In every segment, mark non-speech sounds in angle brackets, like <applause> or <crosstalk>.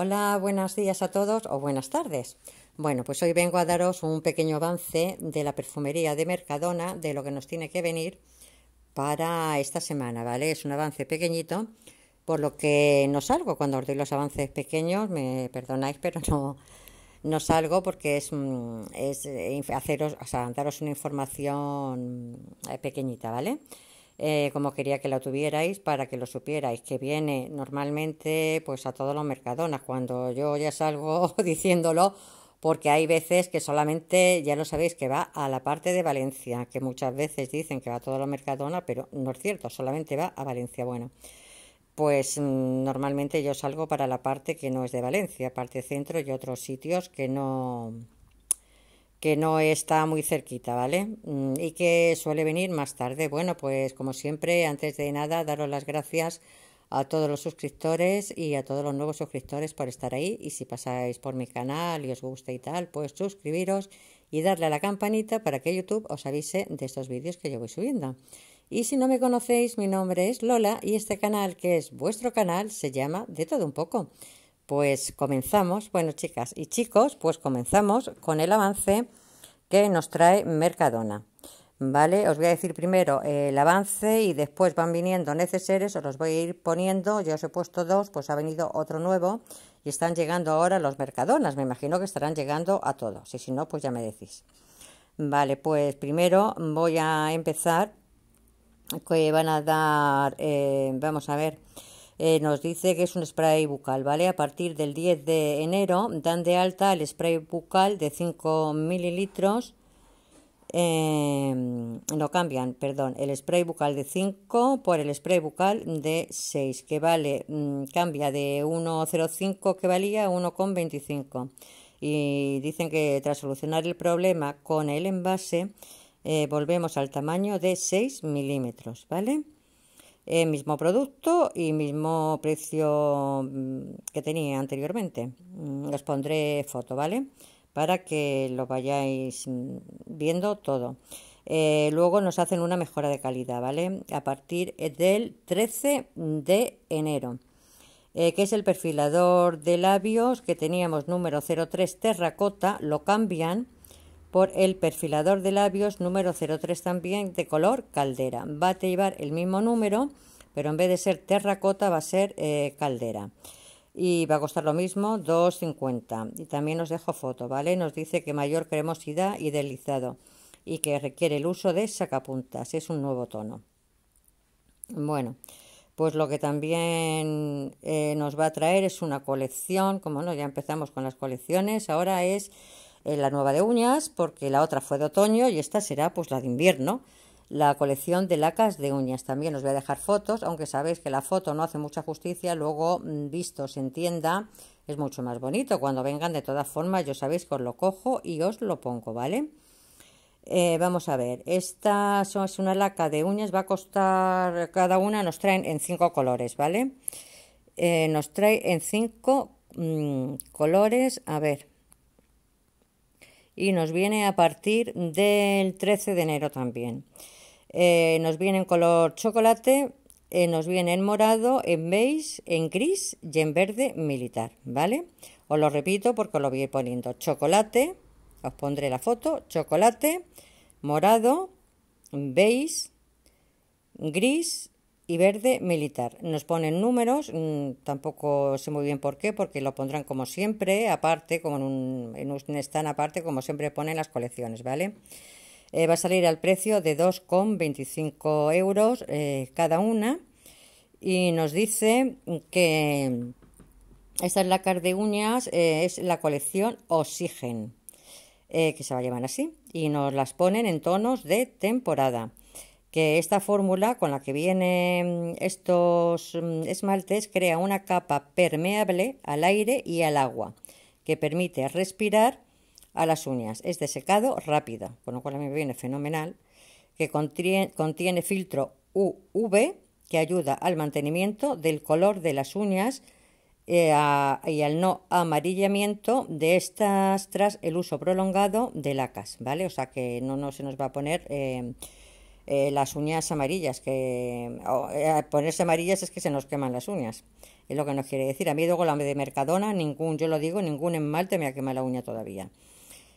Hola, buenos días a todos o buenas tardes. Bueno, pues hoy vengo a daros un pequeño avance de la perfumería de Mercadona, de lo que nos tiene que venir para esta semana, ¿vale? Es un avance pequeñito, por lo que no salgo. Cuando os doy los avances pequeños, me perdonáis, pero no, no salgo porque es, mm, es eh, haceros, o daros una información eh, pequeñita, ¿vale? Eh, como quería que la tuvierais para que lo supierais, que viene normalmente pues a todos los mercadonas, cuando yo ya salgo <laughs> diciéndolo, porque hay veces que solamente, ya lo sabéis, que va a la parte de Valencia, que muchas veces dicen que va a todos los mercadonas, pero no es cierto, solamente va a Valencia. Bueno, pues mm, normalmente yo salgo para la parte que no es de Valencia, parte centro y otros sitios que no que no está muy cerquita, ¿vale? Mm, y que suele venir más tarde. Bueno, pues como siempre, antes de nada, daros las gracias a todos los suscriptores y a todos los nuevos suscriptores por estar ahí. Y si pasáis por mi canal y os gusta y tal, pues suscribiros y darle a la campanita para que YouTube os avise de estos vídeos que yo voy subiendo. Y si no me conocéis, mi nombre es Lola y este canal, que es vuestro canal, se llama De todo un poco pues comenzamos, bueno chicas y chicos, pues comenzamos con el avance que nos trae Mercadona. ¿Vale? Os voy a decir primero eh, el avance y después van viniendo necesarios. os los voy a ir poniendo. Yo os he puesto dos, pues ha venido otro nuevo y están llegando ahora los Mercadonas. Me imagino que estarán llegando a todos y si no, pues ya me decís. Vale, pues primero voy a empezar que van a dar, eh, vamos a ver, eh, nos dice que es un spray bucal, ¿vale? A partir del 10 de enero dan de alta el spray bucal de 5 mililitros. Eh, no cambian, perdón, el spray bucal de 5 por el spray bucal de 6, que vale, mm, cambia de 1,05 que valía 1,25. Y dicen que tras solucionar el problema con el envase, eh, volvemos al tamaño de 6 milímetros, ¿vale? el eh, mismo producto y mismo precio mm, que tenía anteriormente. les mm, pondré foto, ¿vale? Para que lo vayáis mm, viendo todo. Eh, luego nos hacen una mejora de calidad, ¿vale? A partir del 13 de enero. Eh, que es el perfilador de labios que teníamos número 03 terracota, lo cambian por el perfilador de labios número 03 también de color caldera. Va a llevar el mismo número, pero en vez de ser terracota va a ser eh, caldera. Y va a costar lo mismo, 2,50. Y también nos dejo foto, ¿vale? Nos dice que mayor cremosidad y deslizado y que requiere el uso de sacapuntas. Es un nuevo tono. Bueno, pues lo que también eh, nos va a traer es una colección, como no, ya empezamos con las colecciones, ahora es eh, la nueva de uñas, porque la otra fue de otoño y esta será pues la de invierno. La colección de lacas de uñas. También os voy a dejar fotos, aunque sabéis que la foto no hace mucha justicia, luego mm, visto se entienda es mucho más bonito. Cuando vengan, de todas formas, yo sabéis que os lo cojo y os lo pongo, ¿vale? Eh, vamos a ver, esta es una laca de uñas, va a costar, cada una nos traen en cinco colores, ¿vale? Eh, nos trae en cinco mm, colores, a ver, y nos viene a partir del 13 de enero también. Eh, nos viene en color chocolate, eh, nos viene en morado, en beige, en gris y en verde militar, ¿vale? Os lo repito porque lo voy a ir poniendo. Chocolate, os pondré la foto, chocolate, morado, beige, gris y verde militar. Nos ponen números, mm, tampoco sé muy bien por qué, porque lo pondrán como siempre, aparte, como en un, stand aparte, como siempre ponen las colecciones, ¿vale? Eh, va a salir al precio de 2,25 euros eh, cada una y nos dice que esta es la de uñas, eh, es la colección Oxygen, que se va a llamar así, y nos las ponen en tonos de temporada que esta fórmula con la que vienen mm, estos mm, esmaltes crea una capa permeable al aire y al agua que permite respirar a las uñas. Es de secado rápido, con lo cual mí me viene fenomenal, que contiene, filtro UV que ayuda al mantenimiento del color de las uñas eh, y al no amarillamiento de estas tras el uso prolongado de lacas, ¿vale? O sea que no, no se nos va a poner... Eh, eh, las uñas amarillas, que eh, ponerse amarillas es que se nos queman las uñas, es lo que nos quiere decir. A mí luego la de Mercadona, ningún, yo lo digo, ningún esmalte me ha quemado la uña todavía.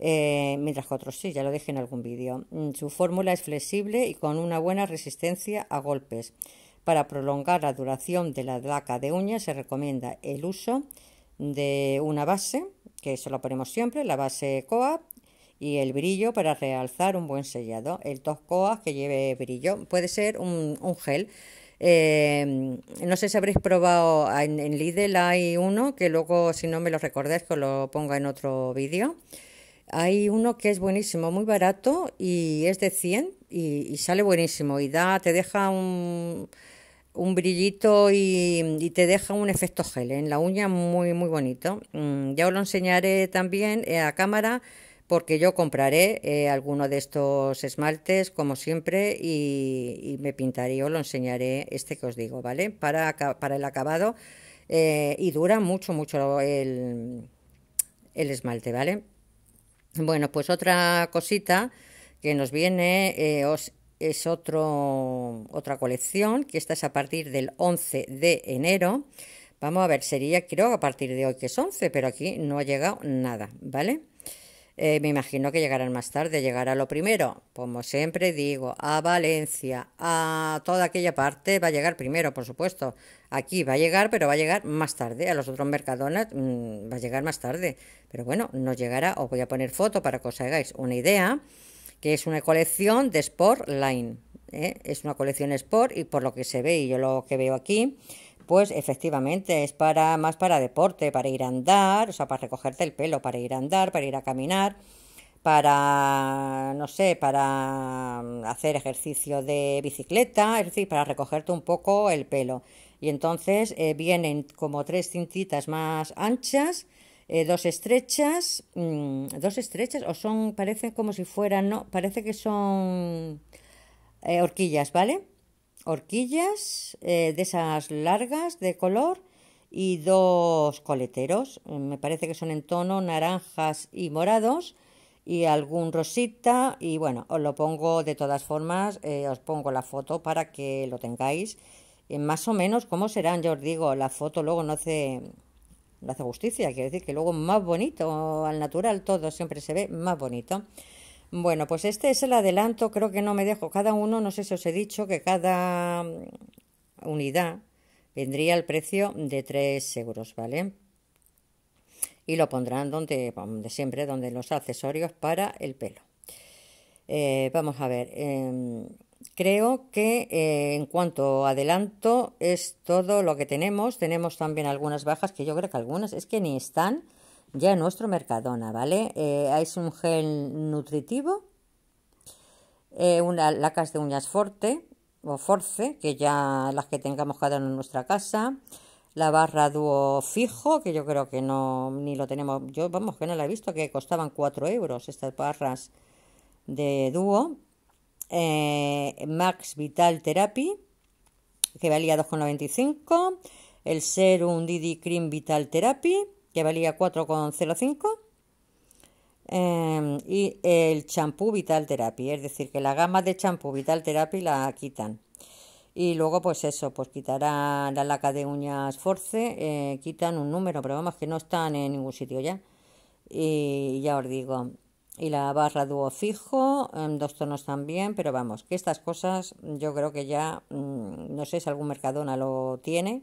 Eh, mientras que otros sí, ya lo dije en algún vídeo. Mm, su fórmula es flexible y con una buena resistencia a golpes. Para prolongar la duración de la laca de uñas se recomienda el uso de una base, que eso lo ponemos siempre, la base COAP, y el brillo para realzar un buen sellado. El Toscoas que lleve brillo, puede ser un, gel. Eh, no sé si habréis probado en, Lidl hay uno que luego, si no me lo recordáis, que lo ponga en otro vídeo. Hay uno que es buenísimo, muy barato y es de 100 y, sale buenísimo y da, te deja un, brillito y, y, te deja un efecto gel ¿eh? en la uña muy muy bonito. Mm, ya os lo enseñaré también eh, a cámara porque yo compraré eh, alguno de estos esmaltes, como siempre, y, me pintaré o lo enseñaré este que os digo, ¿vale? Para, para el acabado eh, y dura mucho, mucho el, esmalte, ¿vale? Bueno, pues otra cosita que nos viene eh, os, es otro, otra colección, que esta es a partir del 11 de enero. Vamos a ver, sería, creo, a partir de hoy que es 11, pero aquí no ha llegado nada, ¿vale? Eh, me imagino que llegarán más tarde, llegará lo primero. Como siempre digo, a Valencia, a toda aquella parte va a llegar primero, por supuesto. Aquí va a llegar, pero va a llegar más tarde. A los otros Mercadonas mm, va a llegar más tarde. Pero bueno, nos llegará. Os voy a poner foto para que os hagáis una idea, que es una colección de Sport Line. ¿eh? Es una colección Sport y por lo que se ve y yo lo que veo aquí, pues efectivamente, es para más para deporte, para ir a andar, o sea, para recogerte el pelo, para ir a andar, para ir a caminar, para, no sé, para mm, hacer ejercicio de bicicleta, es decir, para recogerte un poco el pelo. Y entonces eh, vienen como tres cintitas más anchas, eh, dos estrechas, mm, dos estrechas, o son, parece como si fueran, no, parece que son eh, horquillas, ¿vale? horquillas eh, de esas largas de color y dos coleteros. Eh, me parece que son en tono naranjas y morados y algún rosita y bueno, os lo pongo de todas formas, eh, os pongo la foto para que lo tengáis. más o menos como serán, yo os digo, la foto luego no hace, no hace justicia, quiero decir que luego más bonito, al natural todo siempre se ve más bonito. Bueno, pues este es el adelanto, creo que no me dejo. Cada uno, no sé si os he dicho que cada mm, unidad vendría al precio de 3 euros, ¿vale? Y lo pondrán donde, siempre, donde los accesorios para el pelo. Eh, vamos a ver, em, creo que eh, en cuanto adelanto es todo lo que tenemos. Tenemos también algunas bajas que yo creo que algunas es que ni están ya en nuestro Mercadona, ¿vale? Eh, es un gel nutritivo, eh, una, lacas de uñas forte o force, que ya las que tengamos cada uno en nuestra casa, la barra dúo fijo, que yo creo que no, ni lo tenemos, yo vamos, que no la he visto, que costaban 4 euros estas barras de dúo, eh, Max Vital Therapy, que valía 2,95, el Serum Didi Cream Vital Therapy, que valía 4,05. Em, y el champú Vital Therapy, es decir, que la gama de champú Vital Therapy la quitan. Y luego, pues eso, pues quitarán la laca de uñas Force, eh, quitan un número, pero vamos que no están en ningún sitio ya. Y ya os digo, y la barra dúo fijo, en em, dos tonos también, pero vamos, que estas cosas yo creo que ya, mm, no sé si algún Mercadona lo tiene,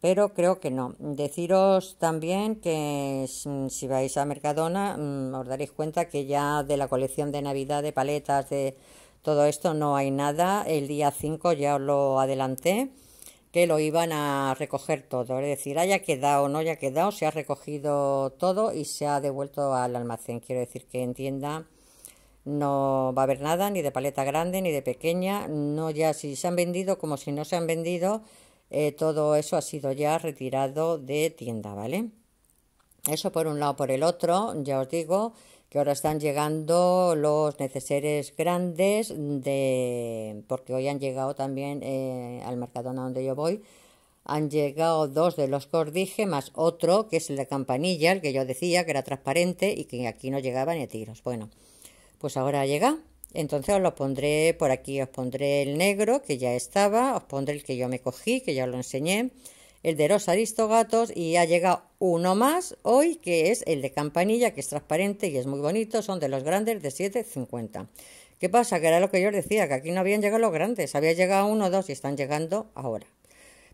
pero creo que no. Deciros también que si vais a Mercadona mm, os daréis cuenta que ya de la colección de Navidad, de paletas, de todo esto no hay nada. El día 5 ya os lo adelanté, que lo iban a recoger todo. Es decir, haya quedado o no haya quedado, se ha recogido todo y se ha devuelto al almacén. Quiero decir que entienda no va a haber nada, ni de paleta grande, ni de pequeña. No ya si se han vendido como si no se han vendido eh, todo eso ha sido ya retirado de tienda, ¿vale? Eso por un lado, por el otro, ya os digo que ahora están llegando los neceseres grandes de porque hoy han llegado también eh, al Mercadona donde yo voy han llegado dos de los dije más otro que es el de campanilla el que yo decía que era transparente y que aquí no llegaba ni a tiros bueno pues ahora llega entonces os lo pondré por aquí, os pondré el negro que ya estaba, os pondré el que yo me cogí, que ya os lo enseñé, el de los aristogatos y ha llegado uno más hoy que es el de campanilla que es transparente y es muy bonito, son de los grandes de 7,50. ¿Qué pasa? Que era lo que yo os decía, que aquí no habían llegado los grandes, había llegado uno o dos y están llegando ahora.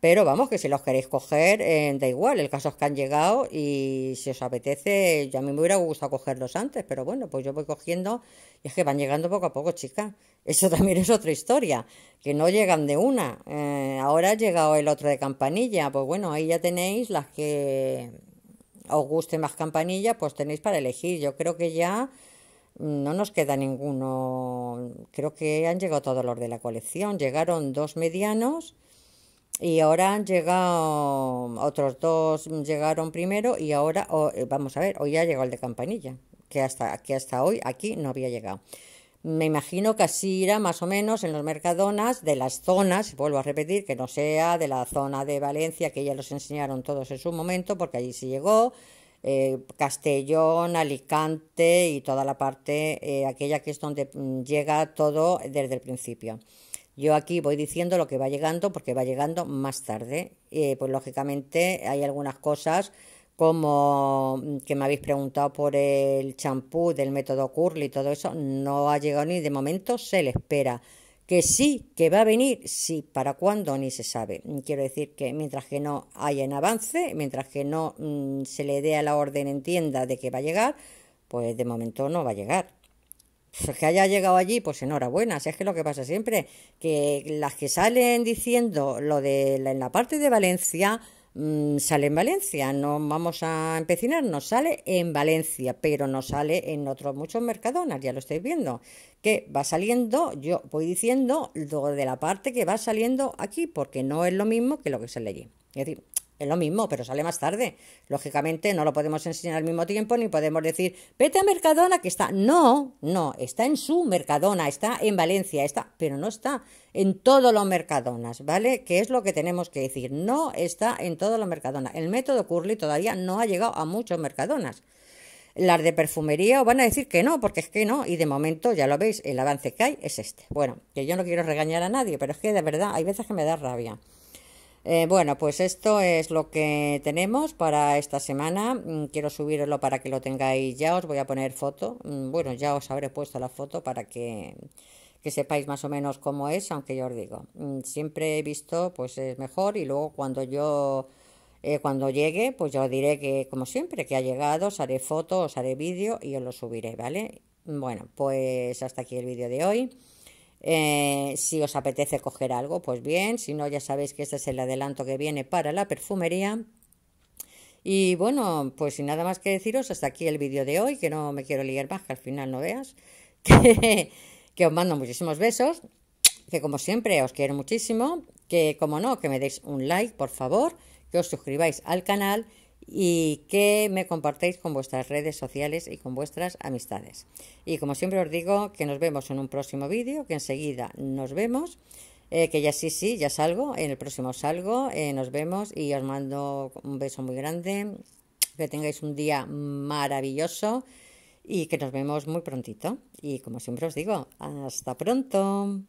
Pero vamos, que si los queréis coger, eh, da igual. El caso es que han llegado y si os apetece, yo a mí me hubiera gustado cogerlos antes, pero bueno, pues yo voy cogiendo y es que van llegando poco a poco, chicas. Eso <laughs> también es otra historia, que no llegan de una. Eh, ahora ha llegado el otro de campanilla, pues bueno, ahí ya tenéis las que os guste más campanilla, pues tenéis para elegir. Yo creo que ya no nos queda ninguno. Creo que han llegado todos los de la colección. Llegaron dos medianos y ahora han llegado um, otros dos llegaron primero y ahora eh, vamos a ver hoy ya llegó el de Campanilla que hasta aquí hasta hoy aquí no había llegado me imagino que así era más o menos en los mercadonas de las zonas, vuelvo a repetir, que no sea de la zona de Valencia, que ya los enseñaron todos en su momento, porque allí sí llegó, eh, Castellón, Alicante y toda la parte, eh, aquella que es donde mm, llega todo desde el principio. Yo aquí voy diciendo lo que va llegando porque va llegando más tarde. Eh, pues lógicamente hay algunas cosas como mm, que me habéis preguntado por el champú del método Curly y todo eso, no ha llegado ni de momento se le espera. Que sí, que va a venir, sí, para cuándo ni se sabe. Quiero decir que mientras que no haya en avance, mientras que no mm, se le dé a la orden en tienda de que va a llegar, pues de momento no va a llegar. Pues que haya llegado allí, pues enhorabuena. Si es que lo que pasa siempre, que las que salen diciendo lo de la, en la parte de Valencia, mm, sale en Valencia, no vamos a empecinar, nos sale en Valencia, pero no sale en otros muchos mercadonas, ya lo estáis viendo. Que va saliendo, yo voy diciendo lo de la parte que va saliendo aquí, porque no es lo mismo que lo que sale allí. Es lo mismo, pero sale más tarde. Lógicamente no lo podemos enseñar al mismo tiempo, ni podemos decir, vete a Mercadona que está. No, no, está en su Mercadona, está en Valencia, está, pero no está en todos los Mercadonas, ¿vale? Que es lo que tenemos que decir. No está en todos los Mercadonas. El método Curly todavía no ha llegado a muchos Mercadonas. Las de perfumería os van a decir que no, porque es que no, y de momento ya lo veis, el avance que hay es este. Bueno, que yo no quiero regañar a nadie, pero es que de verdad hay veces que me da rabia. Eh, bueno, pues esto es lo que tenemos para esta semana. Mm, quiero subirlo para que lo tengáis ya. Os voy a poner foto. Mm, bueno, ya os habré puesto la foto para que, sepáis más o menos cómo es, aunque yo os digo. Mm, siempre he visto, pues es mejor. Y luego cuando yo eh, cuando llegue, pues yo diré que, como siempre, que ha llegado, os haré foto, os haré vídeo y os lo subiré, ¿vale? Bueno, pues hasta aquí el vídeo de hoy. Eh, si os apetece coger algo, pues bien, si no, ya sabéis que este es el adelanto que viene para la perfumería. Y bueno, pues sin nada más que deciros, hasta aquí el vídeo de hoy, que no me quiero liar más, que al final no veas, <laughs> que, que os mando muchísimos besos, que como siempre os quiero muchísimo, que como no, que me deis un like, por favor, que os suscribáis al canal y que me compartáis con vuestras redes sociales y con vuestras amistades. Y como siempre os digo, que nos vemos en un próximo vídeo, que enseguida nos vemos, eh, que ya sí, sí, ya salgo, en el próximo salgo, eh, nos vemos y os mando un beso muy grande, que tengáis un día maravilloso y que nos vemos muy prontito. Y como siempre os digo, hasta pronto.